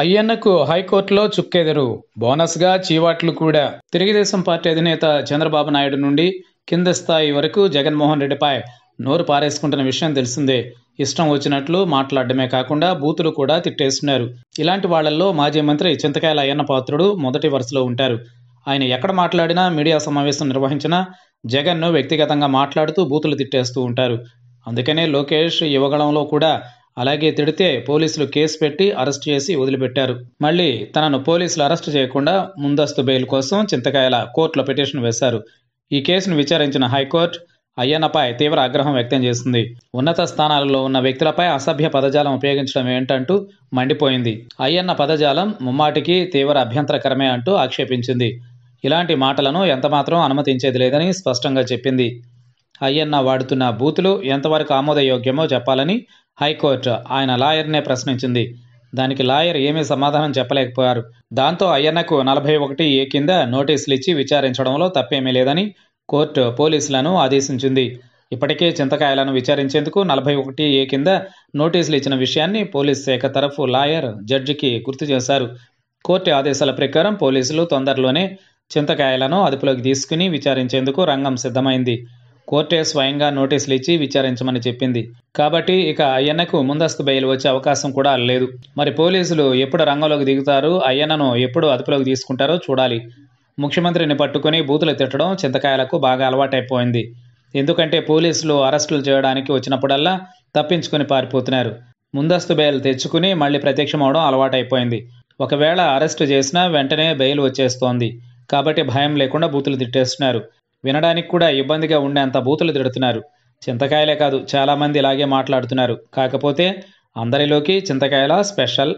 అయ్యన్నకు హైకోర్టులో చుక్కెదరు బోనస్గా చీవాట్లు కూడా తెలుగుదేశం పార్టీ అధినేత చంద్రబాబు నాయుడు నుండి కింద స్థాయి వరకు జగన్మోహన్ రెడ్డిపై నోరు పారేసుకుంటున్న విషయం తెలిసిందే ఇష్టం వచ్చినట్లు మాట్లాడడమే కాకుండా బూతులు కూడా తిట్టేస్తున్నారు ఇలాంటి వాళ్లలో మాజీ మంత్రి చింతకాయల అయ్యన్న పాత్రుడు మొదటి వరుసలో ఉంటారు ఆయన ఎక్కడ మాట్లాడినా మీడియా సమావేశం నిర్వహించినా జగన్ను వ్యక్తిగతంగా మాట్లాడుతూ బూతులు తిట్టేస్తూ ఉంటారు అందుకనే లోకేష్ యువగళంలో కూడా అలాగే తిడితే పోలీసులు కేసు పెట్టి అరెస్ట్ చేసి వదిలిపెట్టారు మళ్ళీ తనను పోలీసులు అరెస్ట్ చేయకుండా ముందస్తు బెయిల్ కోసం చింతకాయల కోర్టులో పిటిషన్ వేశారు ఈ కేసును విచారించిన హైకోర్టు అయ్యన్నపై తీవ్ర ఆగ్రహం వ్యక్తం చేసింది ఉన్నత స్థానాలలో ఉన్న వ్యక్తులపై అసభ్య పదజాలం ఉపయోగించడం ఏంటంటూ మండిపోయింది అయ్యన్న పదజాలం ముమ్మాటికి తీవ్ర అభ్యంతరకరమే అంటూ ఆక్షేపించింది ఇలాంటి మాటలను ఎంతమాత్రం అనుమతించేది లేదని స్పష్టంగా చెప్పింది అయ్యన్న వాడుతున్న బూతులు ఎంతవరకు ఆమోదయోగ్యమో చెప్పాలని హైకోర్టు ఆయన లాయర్నే ప్రశ్నించింది దానికి లాయర్ ఏమీ సమాధానం చెప్పలేకపోయారు దాంతో అయ్యన్నకు నలభై ఒకటి ఏ కింద నోటీసులు ఇచ్చి విచారించడంలో తప్పేమీ లేదని కోర్టు పోలీసులను ఆదేశించింది ఇప్పటికే చింతకాయలను విచారించేందుకు నలభై ఒకటి ఏ కింద నోటీసులు ఇచ్చిన విషయాన్ని పోలీస్ శాఖ తరఫు లాయర్ జడ్జికి గుర్తు చేశారు కోర్టు ఆదేశాల ప్రకారం పోలీసులు తొందరలోనే చింతకాయలను అదుపులోకి తీసుకుని విచారించేందుకు రంగం సిద్ధమైంది కోర్టే స్వయంగా నోటీసులు ఇచ్చి విచారించమని చెప్పింది కాబట్టి ఇక అయ్యన్నకు ముందస్తు బెయిల్ వచ్చే అవకాశం కూడా లేదు మరి పోలీసులు ఎప్పుడు రంగంలోకి దిగుతారు అయ్యన్నను ఎప్పుడు అదుపులోకి తీసుకుంటారో చూడాలి ముఖ్యమంత్రిని పట్టుకుని బూతులు తిట్టడం చింతకాయలకు బాగా అలవాటైపోయింది ఎందుకంటే పోలీసులు అరెస్టులు చేయడానికి వచ్చినప్పుడల్లా తప్పించుకుని పారిపోతున్నారు ముందస్తు బెయిల్ తెచ్చుకుని మళ్ళీ ప్రత్యక్షమవడం అలవాటైపోయింది ఒకవేళ అరెస్టు చేసినా వెంటనే బెయిల్ వచ్చేస్తోంది కాబట్టి భయం లేకుండా బూతులు తిట్టేస్తున్నారు వినడానికి కూడా ఇబ్బందిగా ఉండేంత బూతులు తిడుతున్నారు చింతకాయలే కాదు చాలామంది ఇలాగే మాట్లాడుతున్నారు కాకపోతే అందరిలోకి చింతకాయల స్పెషల్